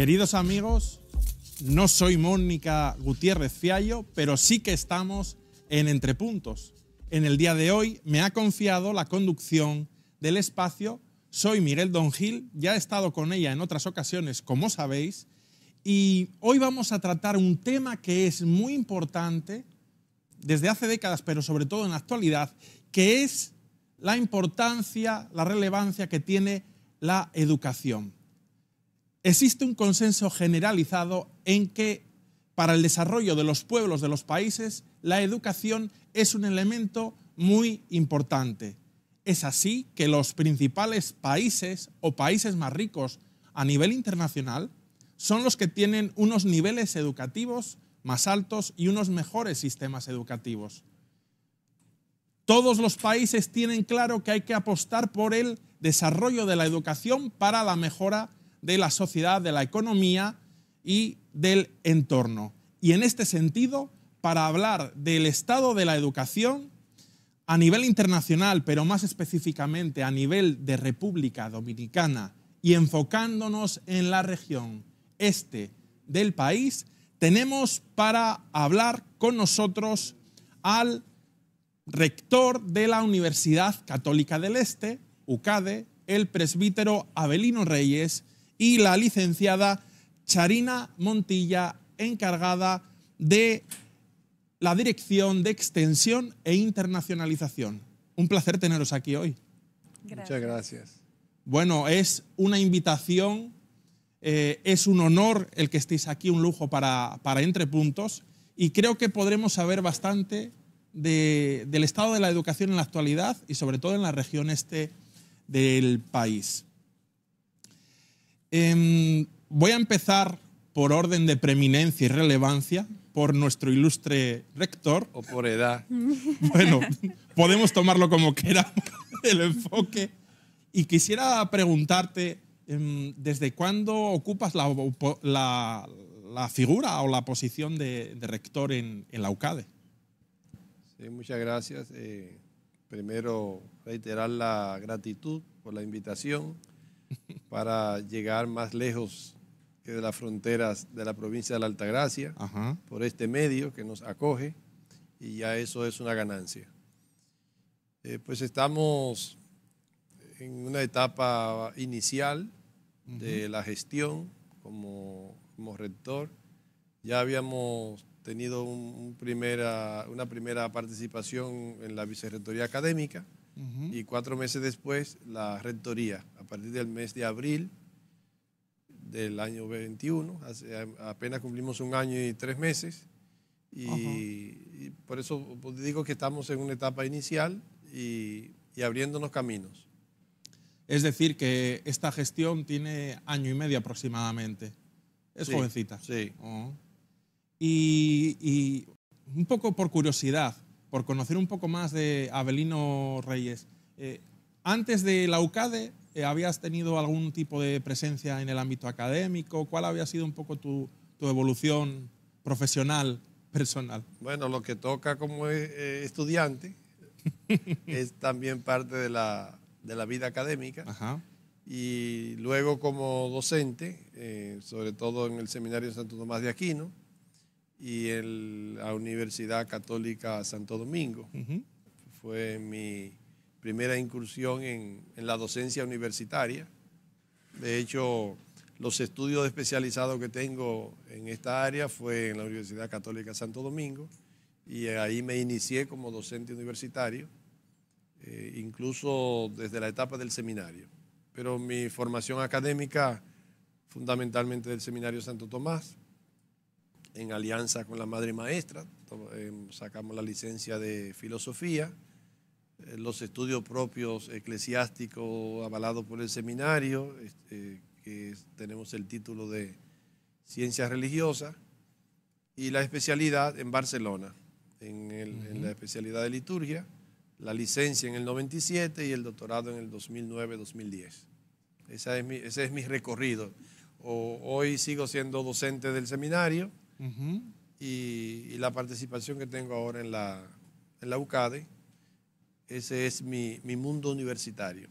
Queridos amigos, no soy Mónica Gutiérrez Fiallo, pero sí que estamos en Entre Entrepuntos. En el día de hoy me ha confiado la conducción del espacio. Soy Miguel Don Gil, ya he estado con ella en otras ocasiones, como sabéis, y hoy vamos a tratar un tema que es muy importante desde hace décadas, pero sobre todo en la actualidad, que es la importancia, la relevancia que tiene la educación. Existe un consenso generalizado en que para el desarrollo de los pueblos, de los países, la educación es un elemento muy importante. Es así que los principales países o países más ricos a nivel internacional son los que tienen unos niveles educativos más altos y unos mejores sistemas educativos. Todos los países tienen claro que hay que apostar por el desarrollo de la educación para la mejora de la sociedad, de la economía y del entorno. Y en este sentido, para hablar del estado de la educación a nivel internacional, pero más específicamente a nivel de República Dominicana y enfocándonos en la región este del país, tenemos para hablar con nosotros al rector de la Universidad Católica del Este, UCADE, el presbítero Abelino Reyes, y la licenciada Charina Montilla, encargada de la Dirección de Extensión e Internacionalización. Un placer teneros aquí hoy. Muchas gracias. Bueno, es una invitación, eh, es un honor el que estéis aquí, un lujo para, para Entre Puntos, y creo que podremos saber bastante del estado de la educación en la actualidad y sobre todo en la región este del país. Em, voy a empezar por orden de preeminencia y relevancia por nuestro ilustre rector. O por edad. Bueno, podemos tomarlo como quiera el enfoque. Y quisiera preguntarte, em, ¿desde cuándo ocupas la, figura o la posición de, rector en, la UCADE? Sí, muchas gracias. Eh, primero, reiterar la gratitud por la invitación para llegar más lejos que de las fronteras de la provincia de la Altagracia por este medio que nos acoge y ya eso es una ganancia. Eh, pues estamos en una etapa inicial de la gestión como, rector. Ya habíamos tenido una primera participación en la vicerrectoría académica y cuatro meses después la rectoría, a partir del mes de abril del año 21, hace, apenas cumplimos un año y tres meses y, por eso pues, digo que estamos en una etapa inicial y, y abriéndonos caminos. Es decir, que esta gestión tiene año y medio aproximadamente. Es jovencita. Sí. Oh. Y, y, un poco por curiosidad, por conocer un poco más de Abelino Reyes, eh, antes de la UCADE, eh, ¿habías tenido algún tipo de presencia en el ámbito académico? ¿Cuál había sido un poco tu, evolución profesional, personal? Bueno, lo que toca como eh, estudiante es también parte de la, vida académica. Y luego como docente, sobre todo en el Seminario Santo Tomás de Aquino, y en la Universidad Católica Santo Domingo. Fue mi primera incursión en, la docencia universitaria. De hecho, los estudios especializados que tengo en esta área fue en la Universidad Católica Santo Domingo y ahí me inicié como docente universitario, eh, incluso desde la etapa del seminario. Pero mi formación académica fundamentalmente del Seminario Santo Tomás, en alianza con la madre maestra, eh, sacamos la licencia de filosofía, eh, los estudios propios eclesiásticos avalados por el seminario, este, que tenemos el título de ciencias religiosas, y la especialidad en Barcelona, en, la especialidad de liturgia, la licencia en el 97 y el doctorado en el 2009-2010. Ese, es mi, ese es mi recorrido. hoy sigo siendo docente del seminario y, la participación que tengo ahora en la, en la UCADE. Ese es mi, mi mundo universitario.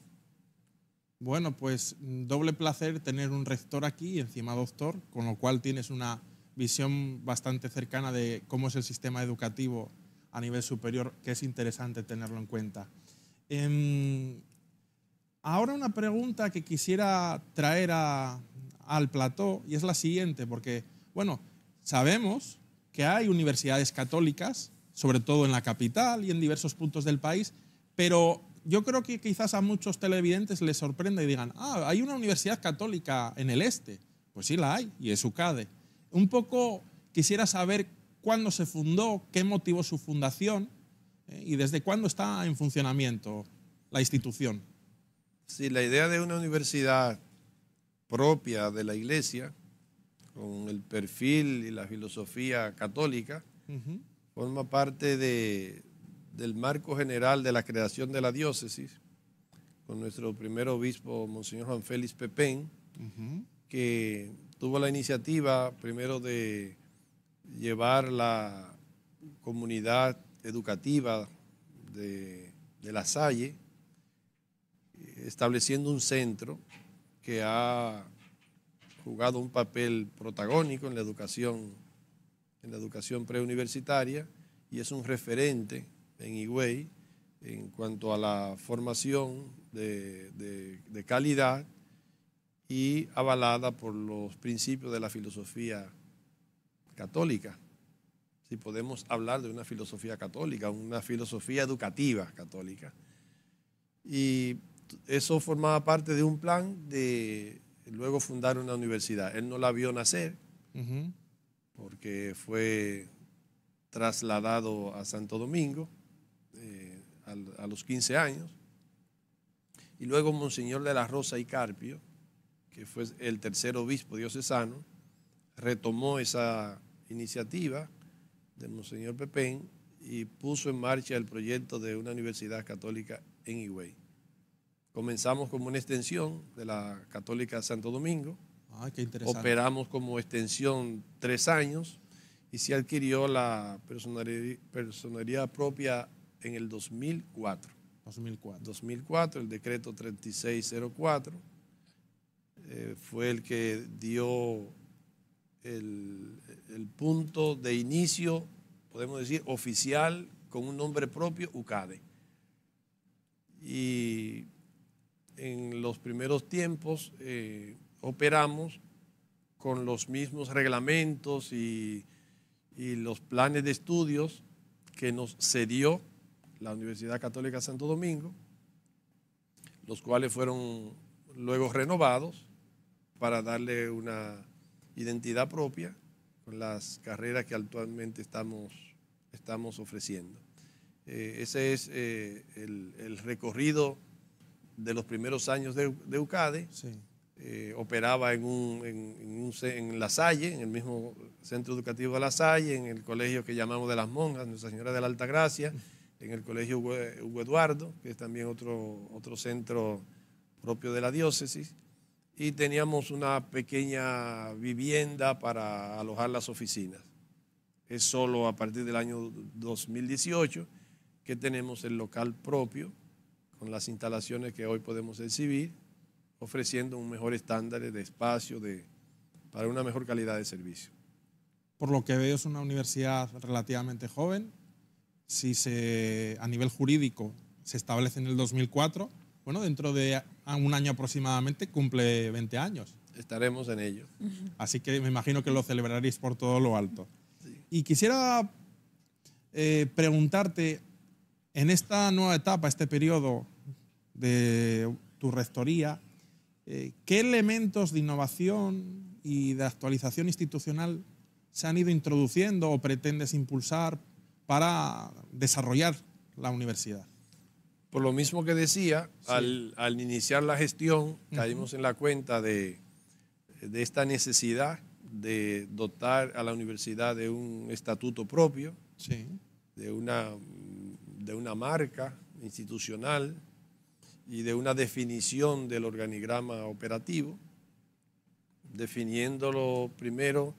Bueno, pues doble placer tener un rector aquí, encima doctor, con lo cual tienes una visión bastante cercana de cómo es el sistema educativo a nivel superior, que es interesante tenerlo en cuenta. Em, ahora una pregunta que quisiera traer a, al plató y es la siguiente, porque, bueno, Sabemos que hay universidades católicas, sobre todo en la capital y en diversos puntos del país, pero yo creo que quizás a muchos televidentes les sorprenda y digan, ah, hay una universidad católica en el este. Pues sí la hay, y es UCADE. Un poco quisiera saber cuándo se fundó, qué motivó su fundación eh, y desde cuándo está en funcionamiento la institución. Sí, la idea de una universidad propia de la iglesia con el perfil y la filosofía católica, forma parte de, del marco general de la creación de la diócesis, con nuestro primer obispo, Monseñor Juan Félix Pepén, que tuvo la iniciativa primero de llevar la comunidad educativa de La Salle, estableciendo un centro que ha jugado un papel protagónico en la educación, en la educación preuniversitaria y es un referente en Higüey en cuanto a la formación de, de calidad y avalada por los principios de la filosofía católica. Si podemos hablar de una filosofía católica, una filosofía educativa católica. Y eso formaba parte de un plan de luego fundaron una universidad. Él no la vio nacer porque fue trasladado a Santo Domingo eh, a, los 15 años. Y luego Monseñor de la Rosa y Carpio, que fue el tercer obispo diocesano, retomó esa iniciativa de Monseñor Pepén y puso en marcha el proyecto de una universidad católica en Higüey. Comenzamos como una extensión de la Católica de Santo Domingo. Ah, qué interesante. Operamos como extensión tres años y se adquirió la personalidad, propia en el 2004. 2004. 2004, el decreto 3604 eh, fue el que dio el, el, punto de inicio, podemos decir, oficial con un nombre propio, UCADE. los primeros tiempos eh, operamos con los mismos reglamentos y, los planes de estudios que nos cedió la Universidad Católica Santo Domingo, los cuales fueron luego renovados para darle una identidad propia con las carreras que actualmente estamos, estamos ofreciendo. Eh, ese es eh, el, recorrido de los primeros años de, de UCADE. Eh, operaba en, un, en, La Salle, en el mismo centro educativo de La Salle, en el colegio que llamamos de las monjas, Nuestra Señora de la Alta Gracia, en el colegio Hugo, Eduardo, que es también otro, otro centro propio de la diócesis. Y teníamos una pequeña vivienda para alojar las oficinas. Es solo a partir del año 2018 que tenemos el local propio con las instalaciones que hoy podemos exhibir, ofreciendo un mejor estándar de espacio de, para una mejor calidad de servicio. Por lo que veo es una universidad relativamente joven. Si se, a nivel jurídico se establece en el 2004, bueno, dentro de un año aproximadamente cumple 20 años. Estaremos en ello. Así que me imagino que lo celebraréis por todo lo alto. Y quisiera eh, preguntarte, en esta nueva etapa, este periodo de tu rectoría, eh, ¿qué elementos de innovación y de actualización institucional se han ido introduciendo o pretendes impulsar para desarrollar la universidad? Por lo mismo que decía, al, iniciar la gestión caímos en la cuenta de, esta necesidad de dotar a la universidad de un estatuto propio, de una de una marca institucional y de una definición del organigrama operativo, definiéndolo primero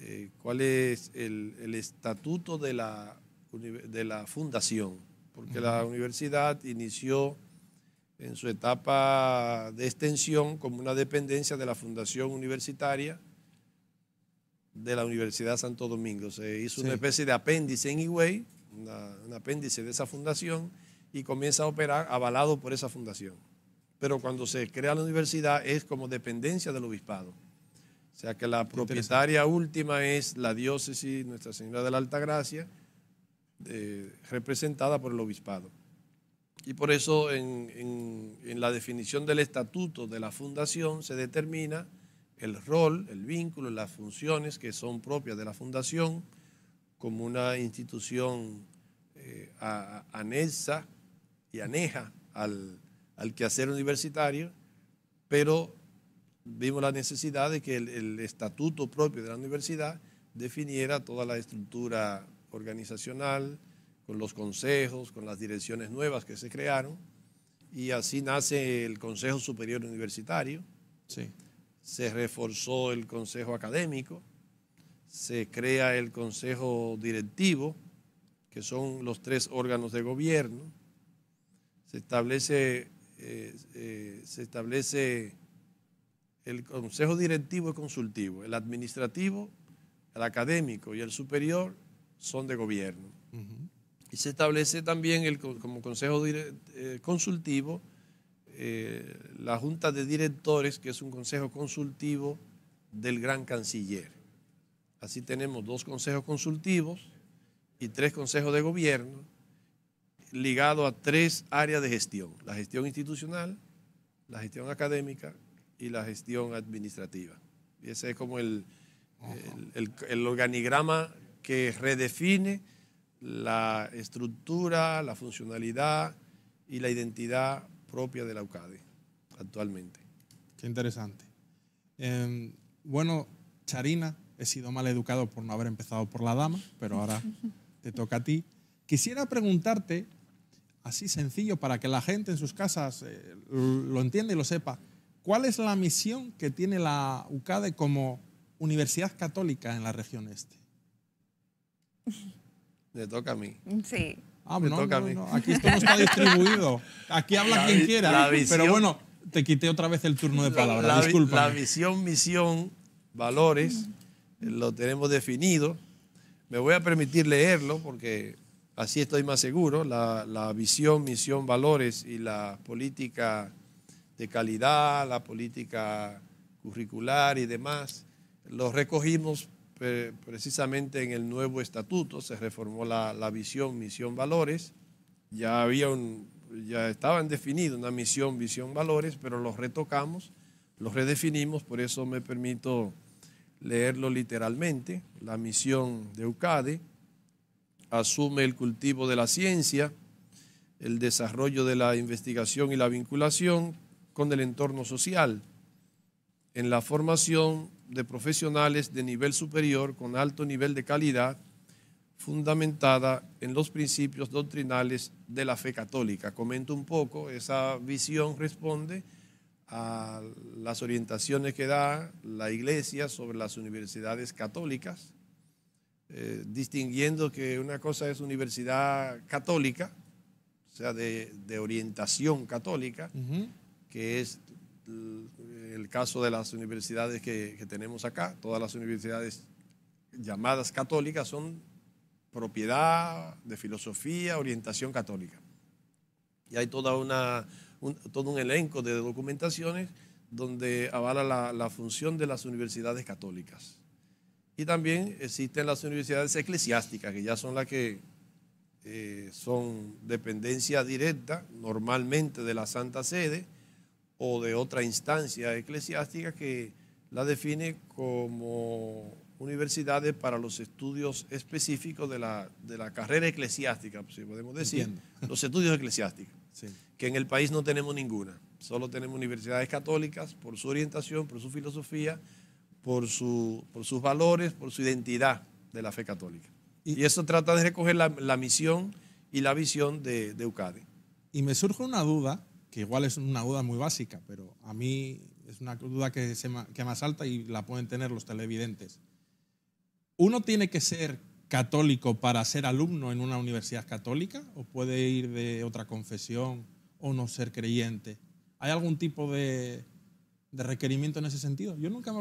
eh, cuál es el, estatuto de la, de la fundación, porque la universidad inició en su etapa de extensión como una dependencia de la Fundación Universitaria de la Universidad Santo Domingo. Se hizo una especie de apéndice en Higüey un apéndice de esa fundación y comienza a operar avalado por esa fundación. Pero cuando se crea la universidad es como dependencia del obispado. O sea que la propietaria última es la diócesis Nuestra Señora de la Alta Gracia eh, representada por el obispado. Y por eso en, en, la definición del estatuto de la fundación se determina el rol, el vínculo, las funciones que son propias de la fundación, como una institución eh, anexa y aneja al, quehacer universitario, pero vimos la necesidad de que el, estatuto propio de la universidad definiera toda la estructura organizacional, con los consejos, con las direcciones nuevas que se crearon, y así nace el Consejo Superior Universitario. Se reforzó el Consejo Académico, se crea el Consejo Directivo, que son los tres órganos de gobierno, se establece, eh, eh, se establece el Consejo Directivo y Consultivo, el administrativo, el académico y el superior son de gobierno. Y se establece también como Consejo eh, Consultivo la Junta de Directores, que es un Consejo Consultivo del Gran Canciller. Así tenemos dos consejos consultivos y tres consejos de gobierno ligados a tres áreas de gestión, la gestión institucional, la gestión académica y la gestión administrativa. Y ese es como el, el, organigrama que redefine la estructura, la funcionalidad y la identidad propia de la UCADE actualmente. Qué interesante. Em, bueno, Charina, he sido mal educado por no haber empezado por la dama, pero ahora te toca a ti. Quisiera preguntarte, así sencillo, para que la gente en sus casas eh, lo entienda y lo sepa, ¿cuál es la misión que tiene la UCADE como universidad católica en la región este? Te toca a mí. Sí. Ah, Me toca a mí. Aquí esto no está distribuido. Aquí habla quien quiera. pero bueno, te quité otra vez el turno de palabra. Disculpa. La misión, misión, valores lo tenemos definido. Me voy a permitir leerlo porque así estoy más seguro. La, visión, misión, valores y la política de calidad, la política curricular y demás, los recogimos eh, precisamente en el nuevo estatuto, se reformó la, visión, misión, valores. Ya, había un, ya estaban definidos una misión, visión, valores, pero los retocamos, los redefinimos, por eso me permito leerlo literalmente, la misión de UCADE, asume el cultivo de la ciencia, el desarrollo de la investigación y la vinculación con el entorno social, en la formación de profesionales de nivel superior con alto nivel de calidad, fundamentada en los principios doctrinales de la fe católica. Comento un poco, esa visión responde a las orientaciones que da la iglesia sobre las universidades católicas, eh, distinguiendo que una cosa es universidad católica, o sea, de, orientación católica, que es el caso de las universidades que, que, tenemos acá, todas las universidades llamadas católicas son propiedad de filosofía, orientación católica. Y hay toda una todo un elenco de documentaciones donde avala la, función de las universidades católicas. Y también existen las universidades eclesiásticas, que ya son las que eh, son dependencia directa normalmente de la Santa Sede o de otra instancia eclesiástica que la define como universidades para los estudios específicos de la, de la carrera eclesiástica, si podemos decir, los estudios eclesiásticos que en el país no tenemos ninguna. Solo tenemos universidades católicas por su orientación, por su filosofía, por, su, por sus valores, por su identidad de la fe católica. Y, eso trata de recoger la, misión y la visión de, de UCADE. Y me surge una duda, que igual es una duda muy básica, pero a mí es una duda que, se, que más alta y la pueden tener los televidentes. ¿Uno tiene que ser católico para ser alumno en una universidad católica o puede ir de otra confesión o no ser creyente? ¿Hay algún tipo de, requerimiento en ese sentido? Yo nunca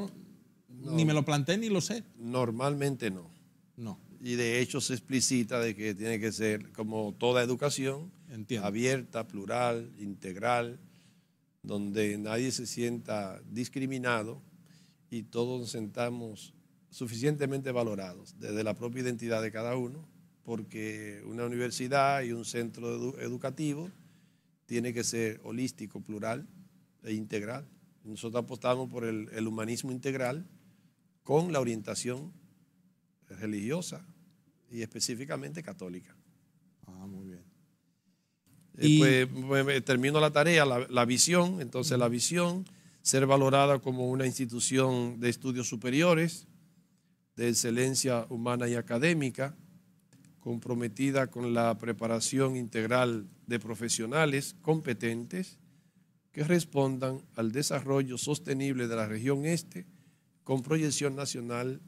ni me lo planteé ni lo sé. Normalmente no. No. Y de hecho se explicita de que tiene que ser como toda educación, abierta, plural, integral, donde nadie se sienta discriminado y todos sentamos suficientemente valorados desde la propia identidad de cada uno, porque una universidad y un centro educativo tiene que ser holístico, plural e integral. Nosotros apostamos por el, humanismo integral con la orientación religiosa y específicamente católica. Ah, muy bien. Eh, pues, pues, termino la tarea, la, visión, entonces la visión, ser valorada como una institución de estudios superiores, de excelencia humana y académica, comprometida con la preparación integral de profesionales competentes que respondan al desarrollo sostenible de la región este con proyección nacional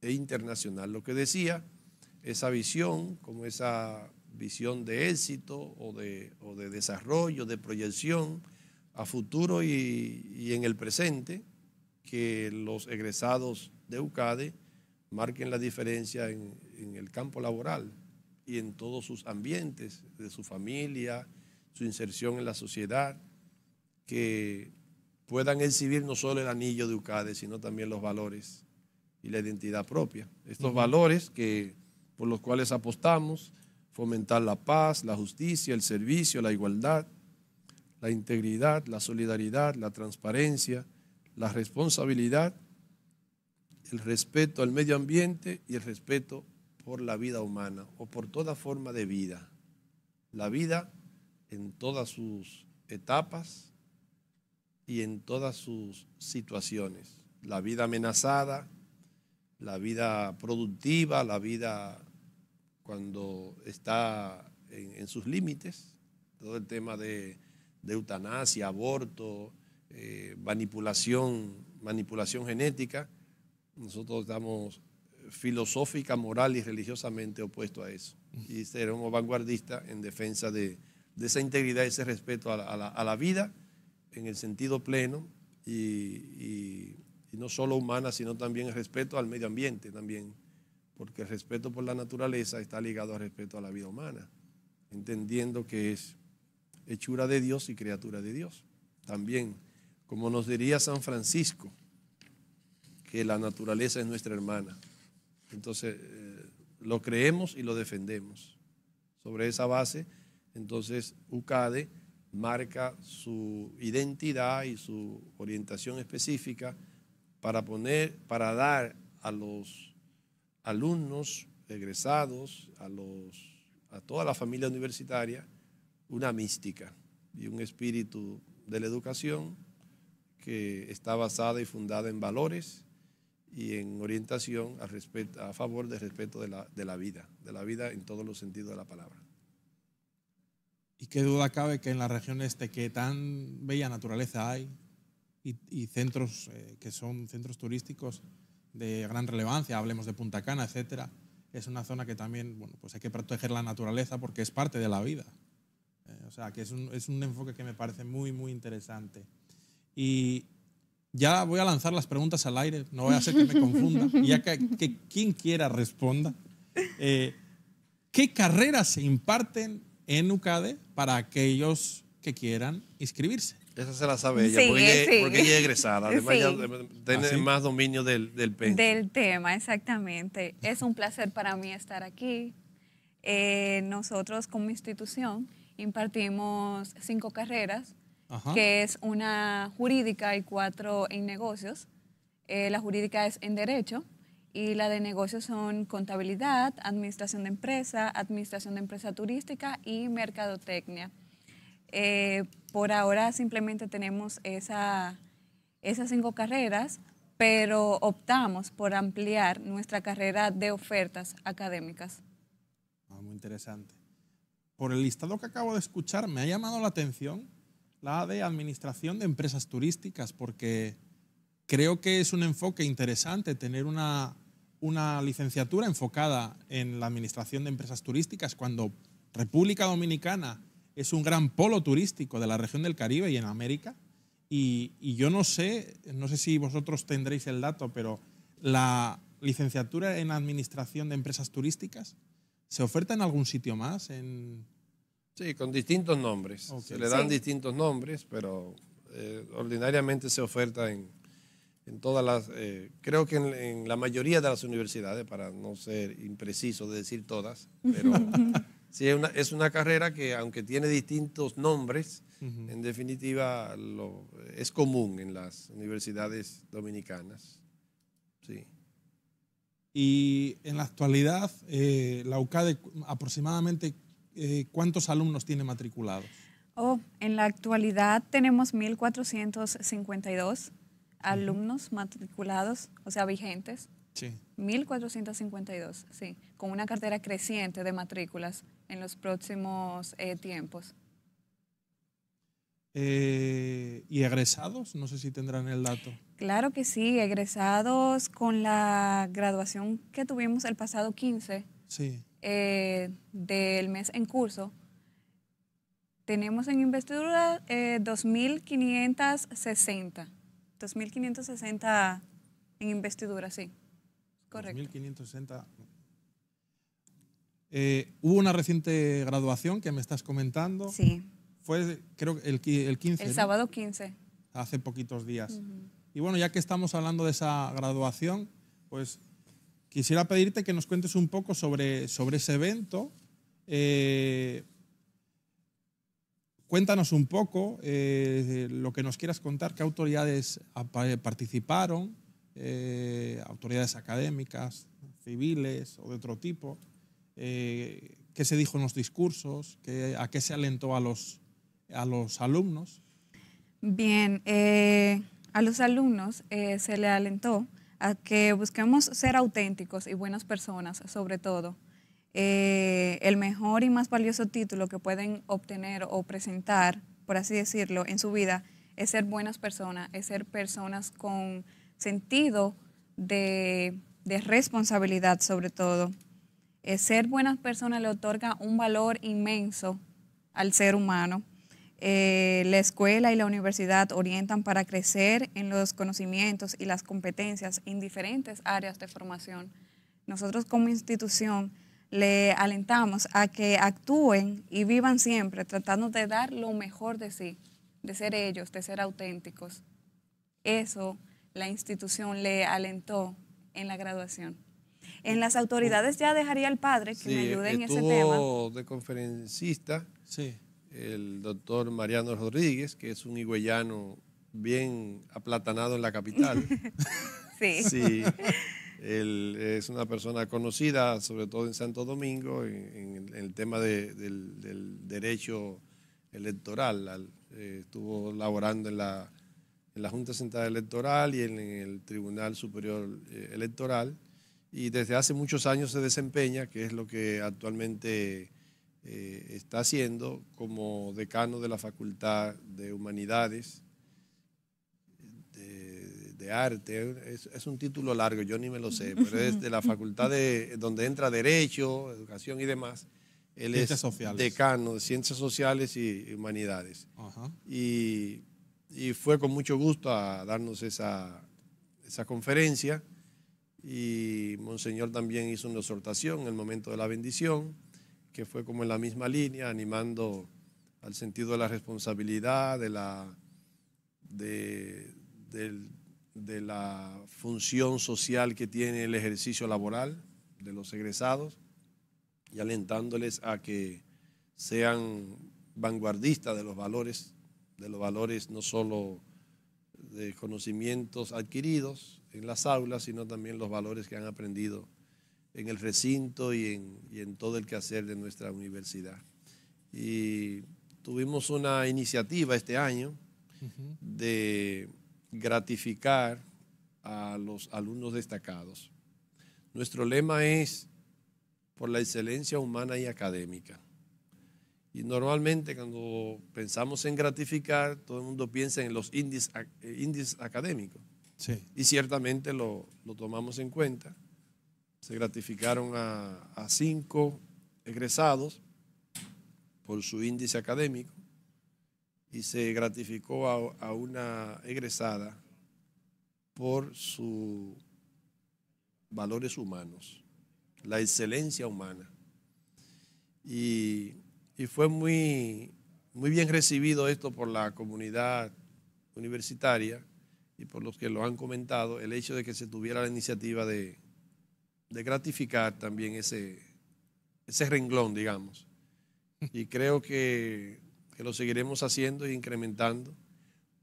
e internacional. Lo que decía, esa visión, como esa visión de éxito o de, de desarrollo, de proyección a futuro y, y en el presente, que los egresados de UCADE marquen la diferencia en, el campo laboral y en todos sus ambientes, de su familia, su inserción en la sociedad, que puedan exhibir no solo el anillo de UCADE, sino también los valores y la identidad propia. Estos valores que, por los cuales apostamos, fomentar la paz, la justicia, el servicio, la igualdad, la integridad, la solidaridad, la transparencia, la responsabilidad el respeto al medio ambiente y el respeto por la vida humana o por toda forma de vida. La vida en todas sus etapas y en todas sus situaciones. La vida amenazada, la vida productiva, la vida cuando está en, sus límites, todo el tema de, eutanasia, aborto, eh, manipulación, manipulación genética nosotros estamos eh, filosófica, moral y religiosamente opuesto a eso. Y seremos vanguardistas en defensa de, esa integridad, ese respeto a la, vida en el sentido pleno y, y no solo humana, sino también el respeto al medio ambiente también, porque el respeto por la naturaleza está ligado al respeto a la vida humana, entendiendo que es hechura de Dios y criatura de Dios. También, como nos diría San Francisco, que la naturaleza es nuestra hermana. Entonces, eh, lo creemos y lo defendemos. Sobre esa base, entonces, UCADE marca su identidad y su orientación específica para poner, para dar a los alumnos egresados, a los a toda la familia universitaria una mística y un espíritu de la educación que está basada y fundada en valores y en orientación a, a favor del respeto de la, de la vida, de la vida en todos los sentidos de la palabra. Y qué duda cabe que en la región este, que tan bella naturaleza hay y, centros eh, que son centros turísticos de gran relevancia, hablemos de Punta Cana, etcétera, es una zona que también bueno, pues hay que proteger la naturaleza porque es parte de la vida. Eh, o sea, que es un, es un enfoque que me parece muy, muy interesante. Y, ya voy a lanzar las preguntas al aire, no voy a hacer que me confunda, y ya que, quien quiera responda. Eh, ¿Qué carreras se imparten en UCADE para aquellos que quieran inscribirse? Esa se la sabe ella, porque, ella es egresada. Además, tiene ¿Ah, más dominio del, del e Del tema, exactamente. Es un placer para mí estar aquí. Eh, nosotros como institución impartimos cinco carreras que es una jurídica y cuatro en negocios. Eh, la jurídica es en derecho y la de negocios son contabilidad, administración de empresa, administración de empresa turística y mercadotecnia. Eh, por ahora simplemente tenemos esas cinco carreras, pero optamos por ampliar nuestra carrera de ofertas académicas. Ah, muy interesante. Por el listado que acabo de escuchar, me ha llamado la atención la de Administración de Empresas Turísticas, porque creo que es un enfoque interesante tener una, licenciatura enfocada en la Administración de Empresas Turísticas cuando República Dominicana es un gran polo turístico de la región del Caribe y en América. Y, y yo no sé, no sé si vosotros tendréis el dato, pero la licenciatura en Administración de Empresas Turísticas se oferta en algún sitio más, en Sí, con distintos nombres. Se le dan distintos nombres, pero eh, ordinariamente se oferta en, todas las, eh, creo que en, la mayoría de las universidades, para no ser impreciso de decir todas, pero sí es una, carrera que aunque tiene distintos nombres, en definitiva lo, es común en las universidades dominicanas. Sí. Y en la actualidad, eh, la UCADE aproximadamente eh, ¿cuántos alumnos tiene matriculados? Oh, en la actualidad tenemos 1.452 alumnos matriculados, o sea, vigentes. Sí. 1.452, sí, con una cartera creciente de matrículas en los próximos eh, tiempos. Eh, ¿Y egresados? No sé si tendrán el dato. Claro que sí, egresados con la graduación que tuvimos el pasado 15. Sí. Eh, del mes en curso, tenemos en investidura 2.560. Eh, 2.560 en investidura, sí. Correcto. 2.560. Eh, hubo una reciente graduación que me estás comentando. Sí. Fue, creo, el, el 15. El sábado 15. Hace poquitos días. Y bueno, ya que estamos hablando de esa graduación, pues Quisiera pedirte que nos cuentes un poco sobre, sobre ese evento. Eh, cuéntanos un poco eh, lo que nos quieras contar, qué autoridades participaron, eh, autoridades académicas, civiles o de otro tipo, qué se dijo en los discursos, a qué se alentó a los, a los alumnos. Bien, a los alumnos se le alentó a que busquemos ser auténticos y buenas personas, sobre todo. Eh, el mejor y más valioso título que pueden obtener o presentar, por así decirlo, en su vida es ser buenas personas, es ser personas con sentido de, responsabilidad sobre todo. Eh, ser buenas personas le otorga un valor inmenso al ser humano. Eh, la escuela y la universidad orientan para crecer en los conocimientos y las competencias en diferentes áreas de formación. Nosotros como institución le alentamos a que actúen y vivan siempre tratando de dar lo mejor de sí, de ser ellos, de ser auténticos. Eso la institución le alentó en la graduación. En las autoridades ya dejaría al padre que me ayude en ese tema. de conferencista el doctor Mariano Rodríguez, que es un higüeyano bien aplatanado en la capital. sí. Él es una persona conocida, sobre todo en Santo Domingo, en, el tema del, derecho electoral. Eh, estuvo laborando en la, en la, Junta Central Electoral y en, el Tribunal Superior eh, Electoral. Y desde hace muchos años se desempeña, que es lo que actualmente eh, está haciendo como decano de la Facultad de Humanidades, de, Arte. Es, un título largo, yo ni me lo sé, pero es de la Facultad de, donde entra Derecho, Educación y demás. Él es decano de Ciencias Sociales y Humanidades. Y, y, fue con mucho gusto a darnos esa, esa conferencia. Y Monseñor también hizo una exhortación en el momento de la bendición que fue como en la misma línea, animando al sentido de la responsabilidad, de la, la función social que tiene el ejercicio laboral de los egresados y alentándoles a que sean vanguardistas de los valores, de los valores no solo de conocimientos adquiridos en las aulas, sino también los valores que han aprendido en el recinto y en, y en todo el quehacer de nuestra universidad. Y tuvimos una iniciativa este año de gratificar a los alumnos destacados. Nuestro lema es por la excelencia humana y académica. Y normalmente cuando pensamos en gratificar, todo el mundo piensa en los índices, eh, académicos. Y ciertamente lo, lo tomamos en cuenta se gratificaron a, cinco egresados por su índice académico y se gratificó a, una egresada por sus valores humanos, la excelencia humana. Y, y, fue muy, muy bien recibido esto por la comunidad universitaria y por los que lo han comentado, el hecho de que se tuviera la iniciativa de, de gratificar también ese, ese renglón, digamos. Y creo que, que lo seguiremos haciendo e incrementando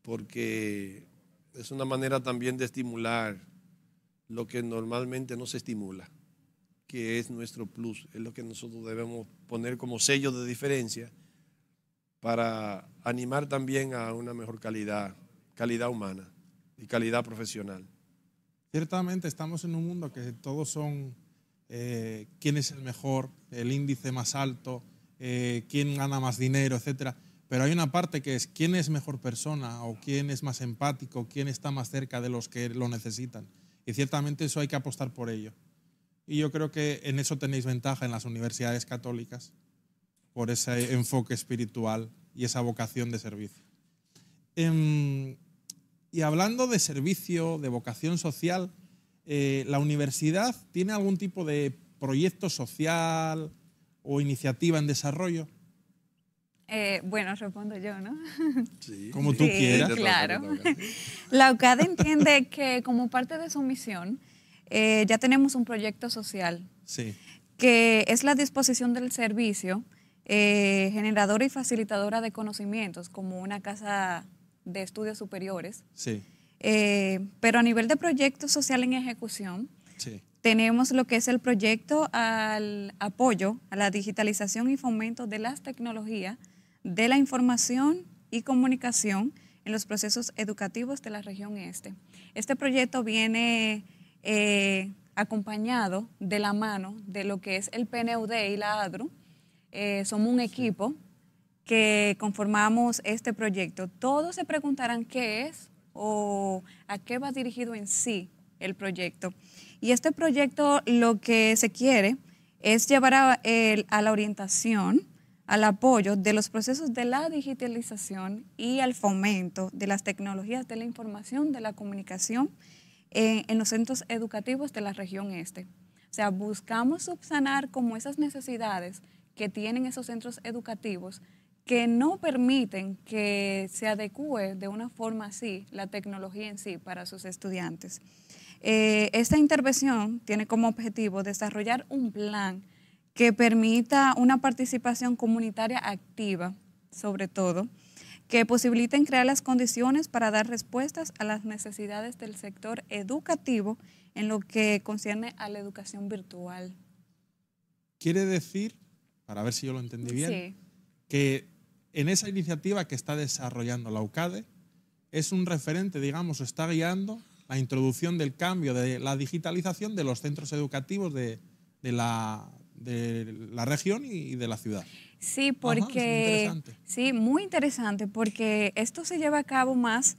porque es una manera también de estimular lo que normalmente no se estimula, que es nuestro plus, es lo que nosotros debemos poner como sello de diferencia para animar también a una mejor calidad, calidad humana y calidad profesional. Ciertamente estamos en un mundo que todos son eh, quién es el mejor, el índice más alto, eh, quién gana más dinero, etcétera. Pero hay una parte que es quién es mejor persona o quién es más empático, quién está más cerca de los que lo necesitan. Y ciertamente eso hay que apostar por ello. Y yo creo que en eso tenéis ventaja en las universidades católicas, por ese enfoque espiritual y esa vocación de servicio. Em, y hablando de servicio, de vocación social, eh, ¿la universidad tiene algún tipo de proyecto social o iniciativa en desarrollo? Eh, bueno, respondo yo, ¿no? Como tú quieras. Claro. La UCAD entiende que como parte de su misión eh, ya tenemos un proyecto social sí. que es la disposición del servicio generadora y facilitadora de conocimientos como una casa de estudios superiores. Sí. Eh, pero a nivel de proyecto social en ejecución, tenemos lo que es el proyecto al apoyo a la digitalización y fomento de las tecnologías de la información y comunicación en los procesos educativos de la región este. Este proyecto viene eh, acompañado de la mano de lo que es el PNUD y la ADRU. Eh, somos un equipo que conformamos este proyecto, todos se preguntarán qué es o a qué va dirigido en sí el proyecto. Y este proyecto lo que se quiere es llevar a, la orientación, al apoyo de los procesos de la digitalización y al fomento de las tecnologías de la información, de la comunicación eh, en los centros educativos de la región este. O sea, buscamos subsanar como esas necesidades que tienen esos centros educativos que no permiten que se adecue de una forma así la tecnología en sí para sus estudiantes. Eh, esta intervención tiene como objetivo desarrollar un plan que permita una participación comunitaria activa, sobre todo, que posibiliten crear las condiciones para dar respuestas a las necesidades del sector educativo en lo que concierne a la educación virtual. Quiere decir, para ver si yo lo entendí bien, que en esa iniciativa que está desarrollando la UCADE, es un referente, digamos, está guiando la introducción del cambio, de la digitalización de los centros educativos de, la, de la región y de la ciudad. Sí, porque sí, muy interesante, porque esto se lleva a cabo más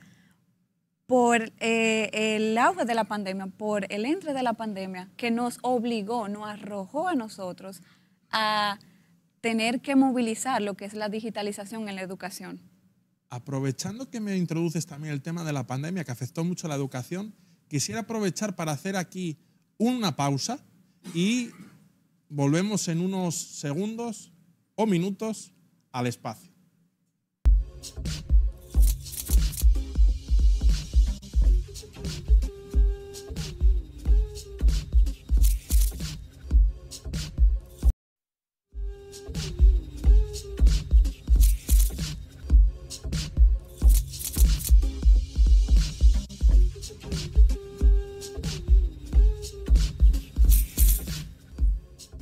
por eh, el auge de la pandemia, por el entre de la pandemia, que nos obligó, nos arrojó a nosotros a tener que movilizar lo que es la digitalización en la educación. Aprovechando que me introduces también el tema de la pandemia que afectó mucho la educación, quisiera aprovechar para hacer aquí una pausa y volvemos en unos segundos o minutos al espacio.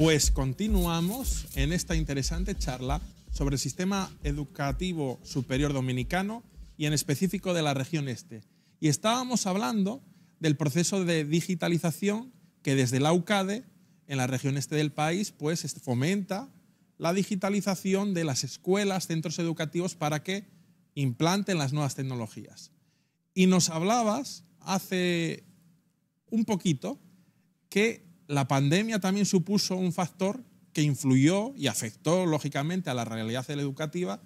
Pues continuamos en esta interesante charla sobre el sistema educativo superior dominicano y en específico de la región este. Y estábamos hablando del proceso de digitalización que desde la UCADE en la región este del país pues este, fomenta la digitalización de las escuelas, centros educativos para que implanten las nuevas tecnologías. Y nos hablabas hace un poquito que la pandemia también supuso un factor que influyó y afectó, lógicamente, a la realidad educativa.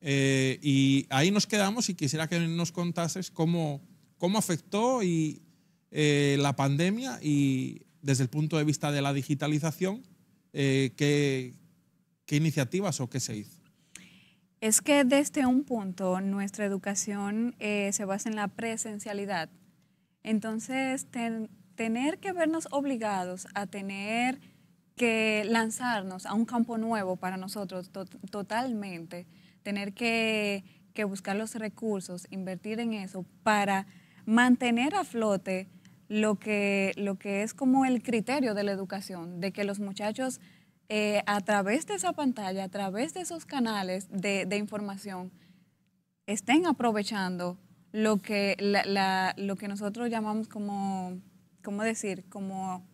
Eh, y ahí nos quedamos y quisiera que nos contases cómo, cómo afectó y, eh, la pandemia y desde el punto de vista de la digitalización, eh, ¿qué, iniciativas o qué se hizo? Es que desde un punto nuestra educación se basa en la presencialidad. Entonces ten, tener que vernos obligados a tener que lanzarnos a un campo nuevo para nosotros totalmente, tener que, buscar los recursos, invertir en eso para mantener a flote lo que, lo que es como el criterio de la educación, de que los muchachos eh, a través de esa pantalla, a través de esos canales de, información, estén aprovechando lo que, lo que nosotros llamamos como ¿cómo decir? Como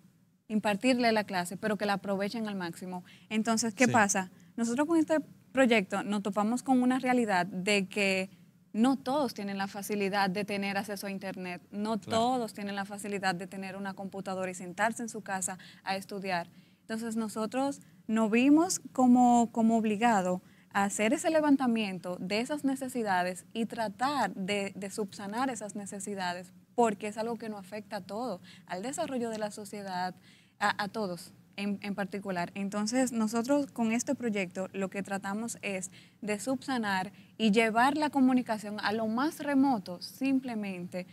impartirle la clase, pero que la aprovechen al máximo. Entonces, ¿qué pasa? Nosotros con este proyecto nos topamos con una realidad de que no todos tienen la facilidad de tener acceso a Internet, no todos tienen la facilidad de tener una computadora y sentarse en su casa a estudiar. Entonces nosotros nos vimos como, como obligado a hacer ese levantamiento de esas necesidades y tratar de subsanar esas necesidades porque es algo que nos afecta a todo, al desarrollo de la sociedad, a, todos en, particular. Entonces, nosotros con este proyecto lo que tratamos es de subsanar y llevar la comunicación a lo más remoto, simplemente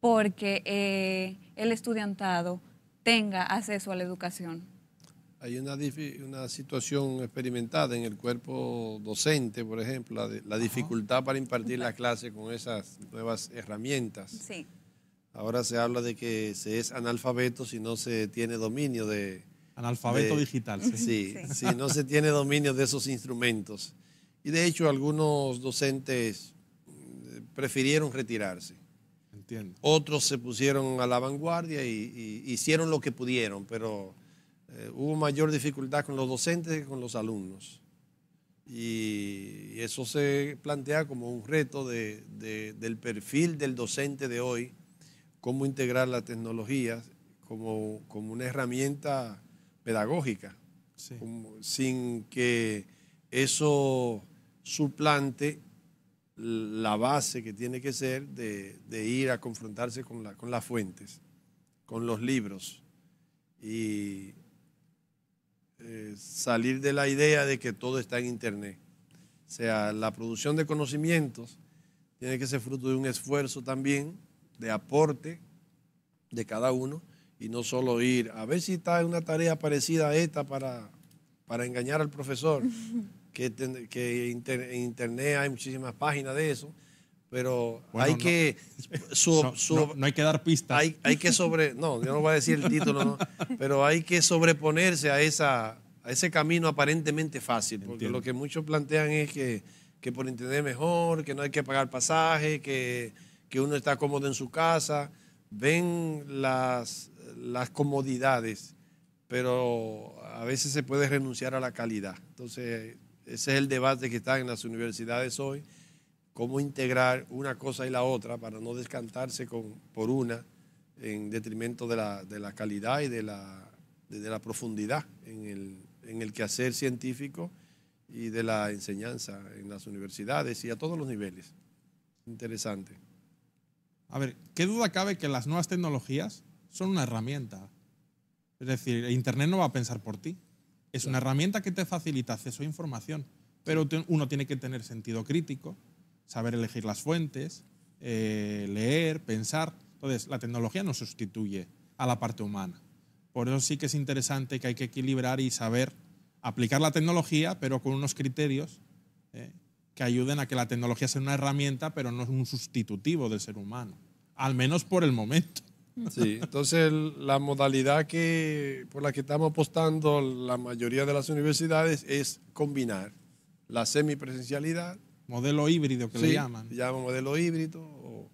porque eh, el estudiantado tenga acceso a la educación. Hay una, una situación experimentada en el cuerpo docente, por ejemplo, la, la dificultad para impartir las clases con esas nuevas herramientas. Sí. Ahora se habla de que se es analfabeto si no se tiene dominio de... Analfabeto digital. Sí, sí, si no se tiene dominio de esos instrumentos. Y de hecho algunos docentes eh, prefirieron retirarse. Entiendo. Otros se pusieron a la vanguardia y, hicieron lo que pudieron, pero eh, hubo mayor dificultad con los docentes que con los alumnos. Y eso se plantea como un reto del perfil del docente de hoy cómo integrar la tecnología como, una herramienta pedagógica, sin que eso suplante la base que tiene que ser de, ir a confrontarse con, las fuentes, con los libros y eh, salir de la idea de que todo está en Internet. O sea, la producción de conocimientos tiene que ser fruto de un esfuerzo también de aporte de cada uno y no solo ir a ver si está en una tarea parecida a esta para, para engañar al profesor, que, que en internet hay muchísimas páginas de eso, pero hay que... no, hay que dar pistas. Hay, hay, que sobre... No, yo no voy a decir el título, pero hay que sobreponerse a, esa, a ese camino aparentemente fácil, porque lo que muchos plantean es que, que por entender mejor, que no hay que pagar pasaje, que que uno está cómodo en su casa, ven las, comodidades, pero a veces se puede renunciar a la calidad. Entonces, ese es el debate que está en las universidades hoy, cómo integrar una cosa y la otra para no descantarse por una en detrimento de la, calidad y de la, profundidad en el, en el quehacer científico y de la enseñanza en las universidades y a todos los niveles. Interesante. A ver, ¿qué duda cabe que las nuevas tecnologías son una herramienta? Es decir, Internet no va a pensar por ti. Es una herramienta que te facilita acceso a información, pero uno tiene que tener sentido crítico, saber elegir las fuentes, eh, leer, pensar. Entonces, la tecnología no sustituye a la parte humana. Por eso sí que es interesante que hay que equilibrar y saber aplicar la tecnología, pero con unos criterios eh, que ayuden a que la tecnología sea una herramienta, pero no un sustitutivo del ser humano al menos por el momento. Sí, entonces la modalidad que, por la que estamos apostando la mayoría de las universidades es combinar la semipresencialidad. Modelo híbrido que le llaman. Se llama modelo híbrido o,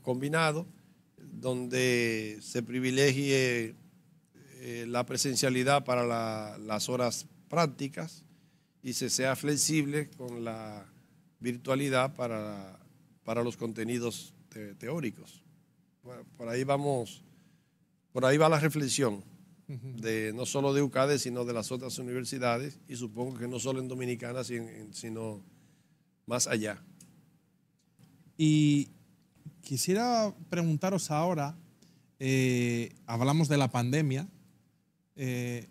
combinado, donde se privilegie eh, la presencialidad para las horas prácticas y se sea flexible con la virtualidad para los contenidos teóricos. por ahí vamos, por ahí va la reflexión de no solo de UCADE, sino de las otras universidades, y supongo que no solo en Dominicana, sino más allá. Y quisiera preguntaros ahora, eh, hablamos de la pandemia, eh,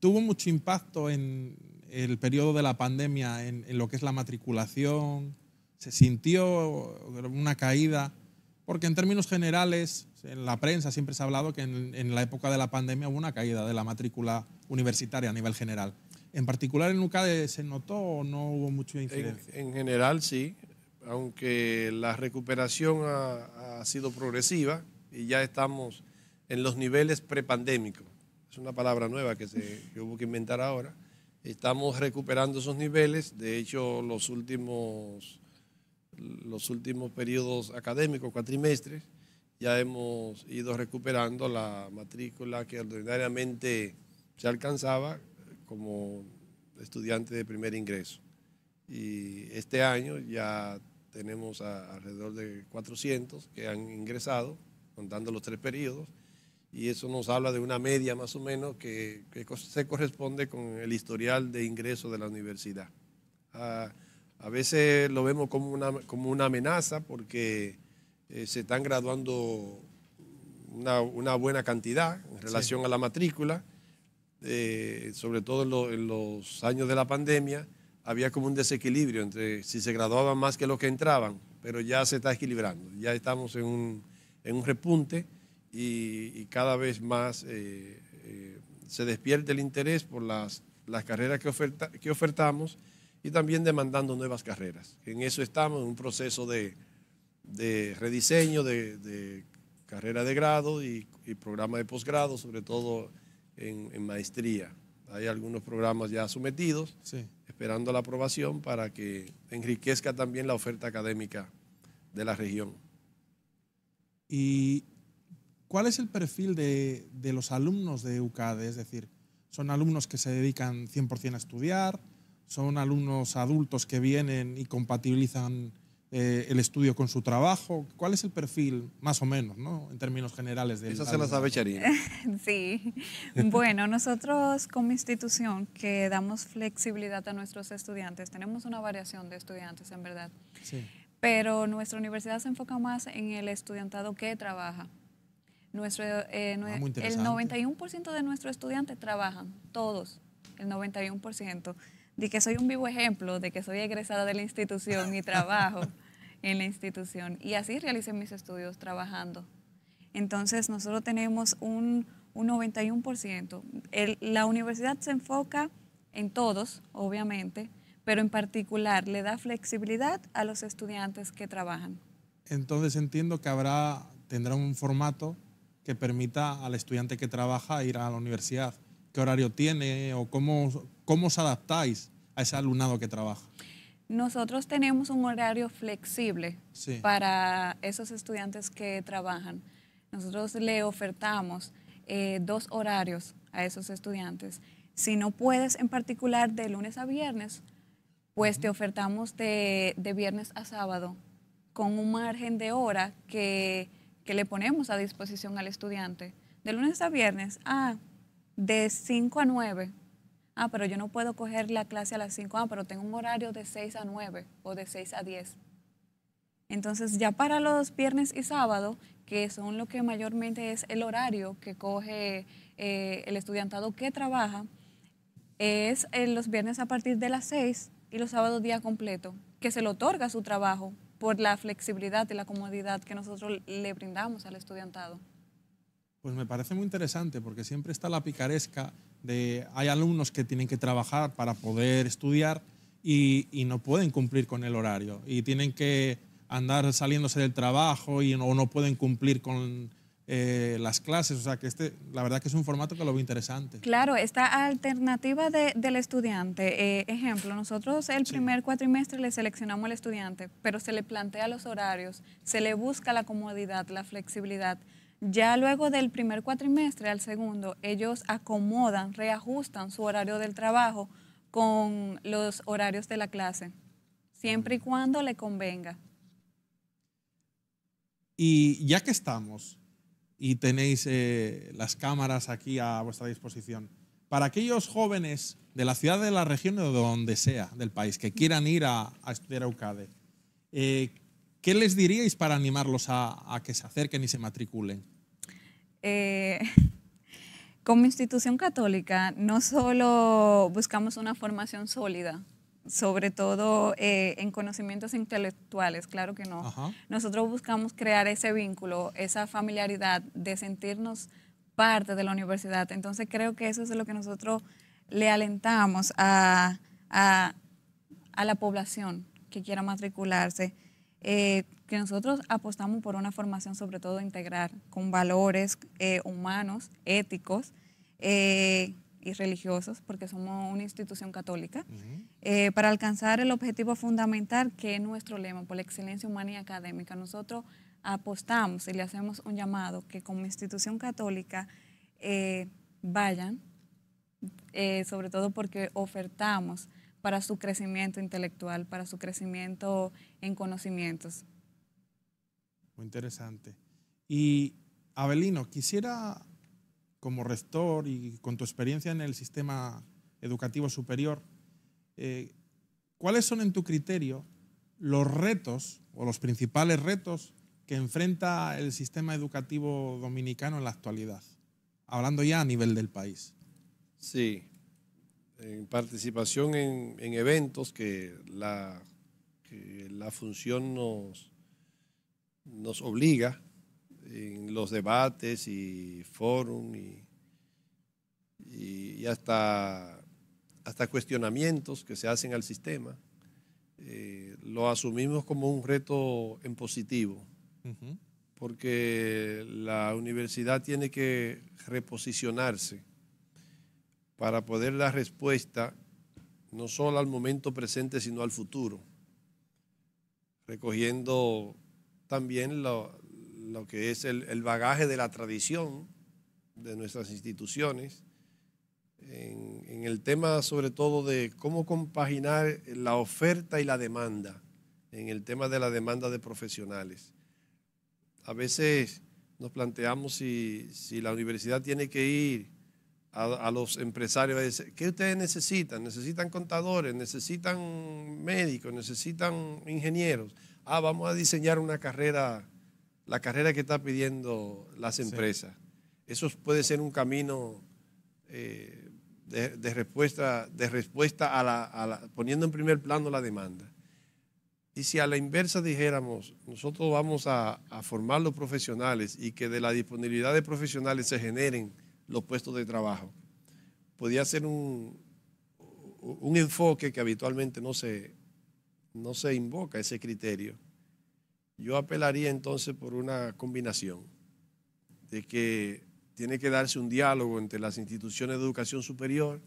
tuvo mucho impacto en el periodo de la pandemia en lo que es la matriculación, se sintió una caída, porque en términos generales, en la prensa siempre se ha hablado que en, la época de la pandemia hubo una caída de la matrícula universitaria a nivel general. En particular en UCADE se notó o no hubo mucha incidencia. En, general sí, aunque la recuperación ha, sido progresiva y ya estamos en los niveles prepandémicos. Es una palabra nueva que, se, que hubo que inventar ahora. Estamos recuperando esos niveles. De hecho, los últimos los últimos periodos académicos, cuatrimestres, ya hemos ido recuperando la matrícula que ordinariamente se alcanzaba como estudiante de primer ingreso. Y este año ya tenemos alrededor de 400 que han ingresado, contando los tres periodos, y eso nos habla de una media más o menos que, se corresponde con el historial de ingreso de la universidad. Ah, a veces lo vemos como una, como una amenaza porque eh, se están graduando una, buena cantidad en relación a la matrícula, eh, sobre todo en, los años de la pandemia, había como un desequilibrio entre si se graduaban más que los que entraban, pero ya se está equilibrando, ya estamos en un, en un repunte y, cada vez más eh, se despierte el interés por las, carreras que ofertamos y también demandando nuevas carreras. En eso estamos, en un proceso de, de rediseño de, de, carrera de grado y, y programa de posgrado, sobre todo en, en, maestría. Hay algunos programas ya sometidos, esperando la aprobación para que enriquezca también la oferta académica de la región. ¿Y cuál es el perfil de, de los alumnos de UCAD? Es decir, ¿son alumnos que se dedican 100% a estudiar? son alumnos adultos que vienen y compatibilizan eh, el estudio con su trabajo? ¿Cuál es el perfil, más o menos, ¿no? en términos generales? de Eso se la sabe sí. Bueno, nosotros como institución que damos flexibilidad a nuestros estudiantes, tenemos una variación de estudiantes, en verdad. Sí. Pero nuestra universidad se enfoca más en el estudiantado que trabaja. Nuestro, eh, ah, el 91% de nuestros estudiantes trabajan, todos, el 91% de que soy un vivo ejemplo, de que soy egresada de la institución y trabajo en la institución. Y así realicé mis estudios trabajando. Entonces nosotros tenemos un, 91%. la universidad se enfoca en todos, obviamente, pero en particular le da flexibilidad a los estudiantes que trabajan. Entonces entiendo que habrá, tendrá un formato que permita al estudiante que trabaja ir a la universidad qué horario tiene o cómo, cómo os adaptáis a ese alumnado que trabaja? Nosotros tenemos un horario flexible para esos estudiantes que trabajan. Nosotros le ofertamos eh, dos horarios a esos estudiantes. Si no puedes en particular de lunes a viernes, pues te ofertamos de, de, viernes a sábado con un margen de hora que, que le ponemos a disposición al estudiante. De lunes a viernes, ah, de 5 a 9. Ah, pero yo no puedo coger la clase a las 5. Ah, pero tengo un horario de 6 a 9 o de 6 a 10. Entonces ya para los viernes y sábado, que son lo que mayormente es el horario que coge eh, el estudiantado que trabaja, es eh, los viernes a partir de las 6 y los sábados día completo, que se le otorga su trabajo por la flexibilidad y la comodidad que nosotros le brindamos al estudiantado. Pues me parece muy interesante porque siempre está la picaresca de hay alumnos que tienen que trabajar para poder estudiar y, no pueden cumplir con el horario y tienen que andar saliéndose del trabajo y no, o no pueden cumplir con eh, las clases. O sea, que este, la verdad que es un formato que lo veo interesante. Claro, esta alternativa del estudiante. Eh, ejemplo, nosotros el primer cuatrimestre le seleccionamos al estudiante, pero se le plantea los horarios, se le busca la comodidad, la flexibilidad. Ya luego del primer cuatrimestre al segundo, ellos acomodan, reajustan su horario del trabajo con los horarios de la clase, siempre y cuando le convenga. Y ya que estamos y tenéis eh, las cámaras aquí a vuestra disposición, para aquellos jóvenes de la ciudad, de la región o de donde sea del país que quieran ir a, estudiar a UCADE, eh, ¿Qué les diríais para animarlos a, que se acerquen y se matriculen? Eh, como institución católica, no solo buscamos una formación sólida, sobre todo eh, en conocimientos intelectuales, claro que no. Nosotros buscamos crear ese vínculo, esa familiaridad de sentirnos parte de la universidad. Entonces creo que eso es lo que nosotros le alentamos a la población que quiera matricularse. Eh, que nosotros apostamos por una formación sobre todo integrar con valores eh, humanos, éticos eh, y religiosos, porque somos una institución católica, para alcanzar el objetivo fundamental que es nuestro lema, por la excelencia humana y académica. Nosotros apostamos y le hacemos un llamado que como institución católica vayan, sobre todo porque ofertamos para su crecimiento intelectual, para su crecimiento en conocimientos. Muy interesante. Y Abelino, quisiera, como rector y con tu experiencia en el sistema educativo superior, eh, ¿cuáles son en tu criterio los retos o los principales retos que enfrenta el sistema educativo dominicano en la actualidad? Hablando ya a nivel del país. Sí, en participación en, eventos que la, la función nos, nos obliga en los debates y foros y, hasta, hasta cuestionamientos que se hacen al sistema, eh, lo asumimos como un reto en positivo, porque la universidad tiene que reposicionarse para poder dar respuesta no solo al momento presente, sino al futuro, recogiendo también lo, que es el, bagaje de la tradición de nuestras instituciones, en, el tema sobre todo de cómo compaginar la oferta y la demanda, en el tema de la demanda de profesionales. A veces nos planteamos si, si la universidad tiene que ir a, los empresarios, decir, ¿qué ustedes necesitan? Necesitan contadores, necesitan médicos, necesitan ingenieros. Ah, vamos a diseñar una carrera, la carrera que está pidiendo las empresas. Eso puede ser un camino eh, de, respuesta, de respuesta a la, poniendo en primer plano la demanda. Y si a la inversa dijéramos, nosotros vamos a, a, formar los profesionales y que de la disponibilidad de profesionales se generen los puestos de trabajo. Podía ser un, un enfoque que habitualmente no se, no se invoca, ese criterio. Yo apelaría entonces por una combinación de que tiene que darse un diálogo entre las instituciones de educación superior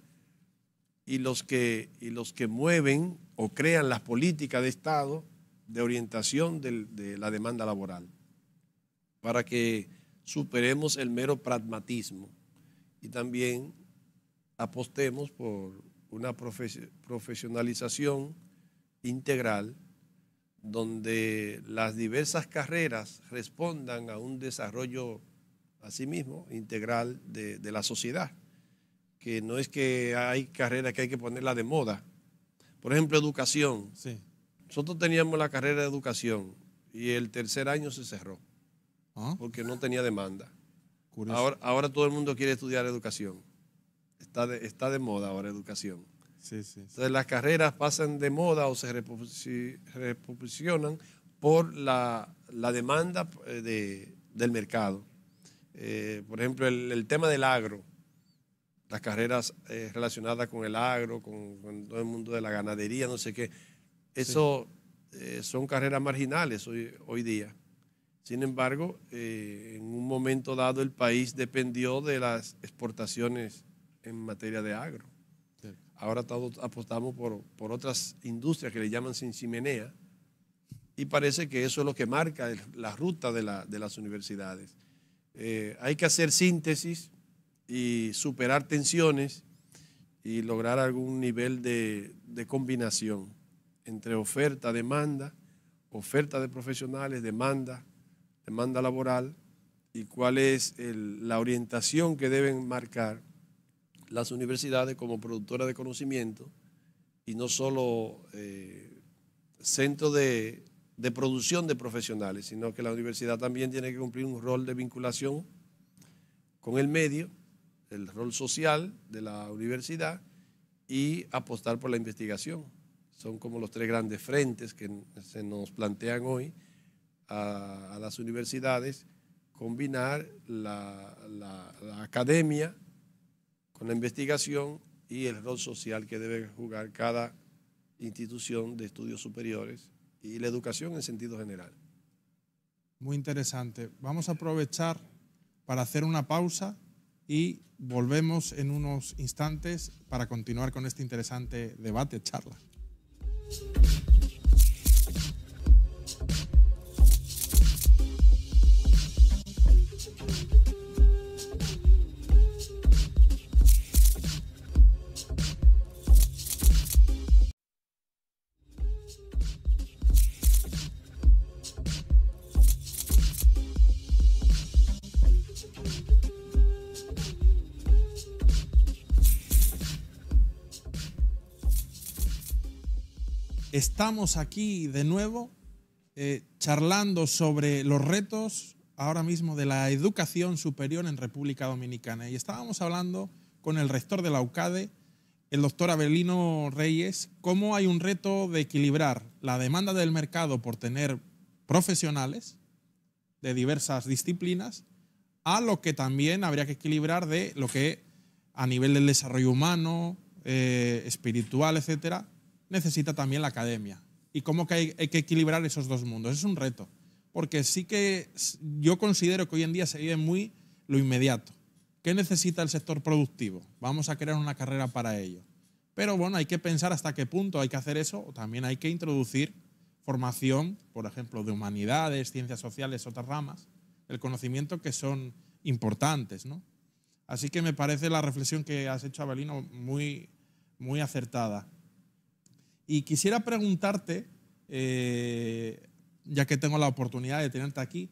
y los que, y los que mueven o crean las políticas de Estado de orientación de la demanda laboral, para que superemos el mero pragmatismo y también apostemos por una profesionalización integral donde las diversas carreras respondan a un desarrollo, sí mismo integral de, la sociedad, que no es que hay carreras que hay que ponerla de moda. Por ejemplo, educación. Nosotros teníamos la carrera de educación y el tercer año se cerró ah. porque no tenía demanda. Ahora, todo el mundo quiere estudiar educación. Está de, está de moda ahora educación. Entonces las carreras pasan de moda o se reposicionan por la, la demanda eh, de, del mercado. Eh, por ejemplo, el, tema del agro, las carreras eh, relacionadas con el agro, con, todo el mundo de la ganadería, no sé qué, eso son carreras marginales hoy, hoy día. Sin embargo, eh, en un momento dado el país dependió de las exportaciones en materia de agro. Ahora todos apostamos por, otras industrias que le llaman sin chimenea y parece que eso es lo que marca la ruta de, las universidades. Eh, hay que hacer síntesis y superar tensiones y lograr algún nivel de, de combinación entre oferta, demanda, oferta de profesionales, demanda demanda laboral y cuál es la orientación que deben marcar las universidades como productoras de conocimiento y no solo eh, centro de producción de profesionales, sino que la universidad también tiene que cumplir un rol de vinculación con el medio, el rol social de la universidad y apostar por la investigación. Son como los tres grandes frentes que se nos plantean hoy a, las universidades combinar la, la academia con la investigación y el rol social que debe jugar cada institución de estudios superiores y la educación en sentido general. Muy interesante. Vamos a aprovechar para hacer una pausa y volvemos en unos instantes para continuar con este interesante debate, charla. estamos aquí de nuevo eh, charlando sobre los retos ahora mismo de la educación superior en República Dominicana. Y estábamos hablando con el rector de la UCADE, el doctor Abelino Reyes, cómo hay un reto de equilibrar la demanda del mercado por tener profesionales de diversas disciplinas a lo que también habría que equilibrar de lo que a nivel del desarrollo humano, eh, espiritual, etcétera, necesita también la academia. Y cómo hay, que equilibrar esos dos mundos. Es un reto. Porque sí que yo considero que hoy en día se vive muy lo inmediato. ¿Qué necesita el sector productivo? Vamos a crear una carrera para ello. Pero bueno, hay que pensar hasta qué punto hay que hacer eso también hay que introducir formación, por ejemplo, de humanidades, ciencias sociales, otras ramas, el conocimiento que son importantes. Así que me parece la reflexión que has hecho, Abelino, muy, muy acertada. Y quisiera preguntarte, eh, ya que tengo la oportunidad de tenerte aquí,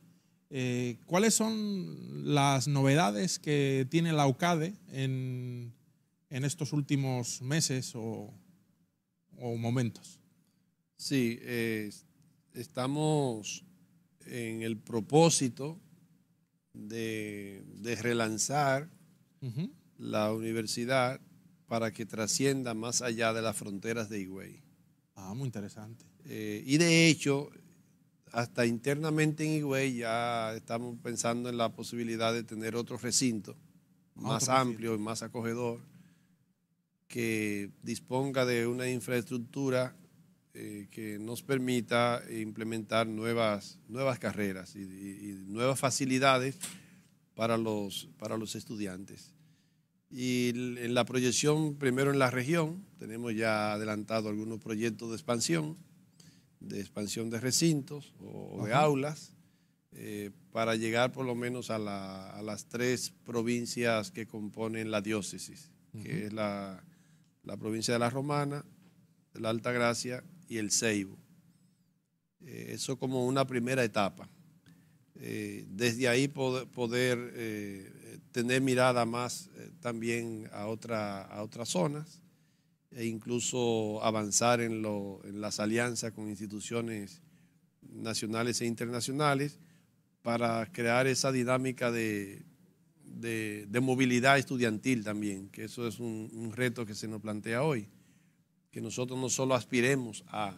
eh, ¿cuáles son las novedades que tiene la UCADE en, estos últimos meses o, momentos? Sí, estamos en el propósito de, relanzar la universidad para que trascienda más allá de las fronteras de Higüey. Ah, muy interesante. Eh, y de hecho, hasta internamente en Higüey ya estamos pensando en la posibilidad de tener otro recinto ah, más amplio y más acogedor que disponga de una infraestructura eh, que nos permita implementar nuevas, nuevas carreras y, nuevas facilidades para los, para los estudiantes y en la proyección primero en la región, tenemos ya adelantado algunos proyectos de expansión, de expansión de recintos o, de aulas, eh, para llegar por lo menos a, las tres provincias que componen la diócesis, que es la, provincia de la Romana, la Alta Gracia y el Ceibo. Eh, eso como una primera etapa. Eh, desde ahí poder tener mirada más eh, también a, a otras zonas e incluso avanzar en, las alianzas con instituciones nacionales e internacionales para crear esa dinámica de, movilidad estudiantil también, que eso es un, reto que se nos plantea hoy, que nosotros no solo aspiremos a,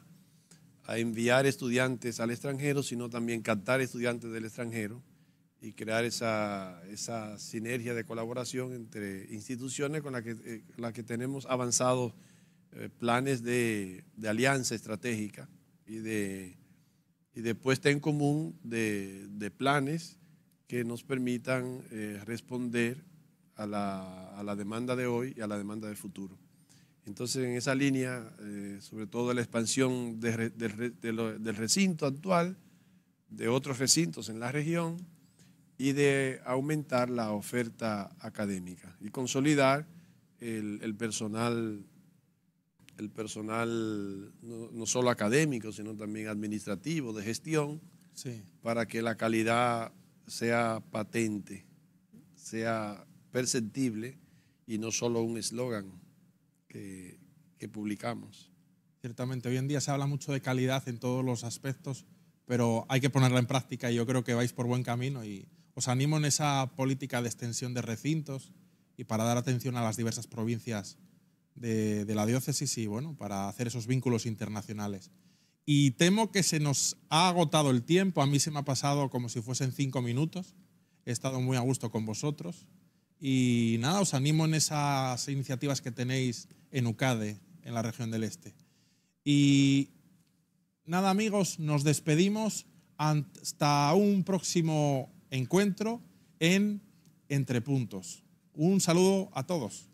a enviar estudiantes al extranjero, sino también captar estudiantes del extranjero y crear esa, esa sinergia de colaboración entre instituciones con las que, eh, la que tenemos avanzados eh, planes de, de, alianza estratégica y de, y de puesta en común de, de planes que nos permitan eh, responder a la, a la, demanda de hoy y a la demanda del futuro. Entonces, en esa línea, sobre todo la expansión del recinto actual, de otros recintos en la región, y de aumentar la oferta académica y consolidar el, personal, el personal no, solo académico, sino también administrativo, de gestión, para que la calidad sea patente, sea perceptible y no solo un eslogan que, que publicamos. Ciertamente, hoy en día se habla mucho de calidad en todos los aspectos, pero hay que ponerla en práctica y yo creo que vais por buen camino y, os animo en esa política de extensión de recintos y para dar atención a las diversas provincias de, la diócesis y bueno, para hacer esos vínculos internacionales. Y temo que se nos ha agotado el tiempo, a mí se me ha pasado como si fuesen cinco minutos, he estado muy a gusto con vosotros y nada, os animo en esas iniciativas que tenéis en UCADE, en la región del Este. Y nada amigos, nos despedimos hasta un próximo encuentro en Entre Puntos. Un saludo a todos.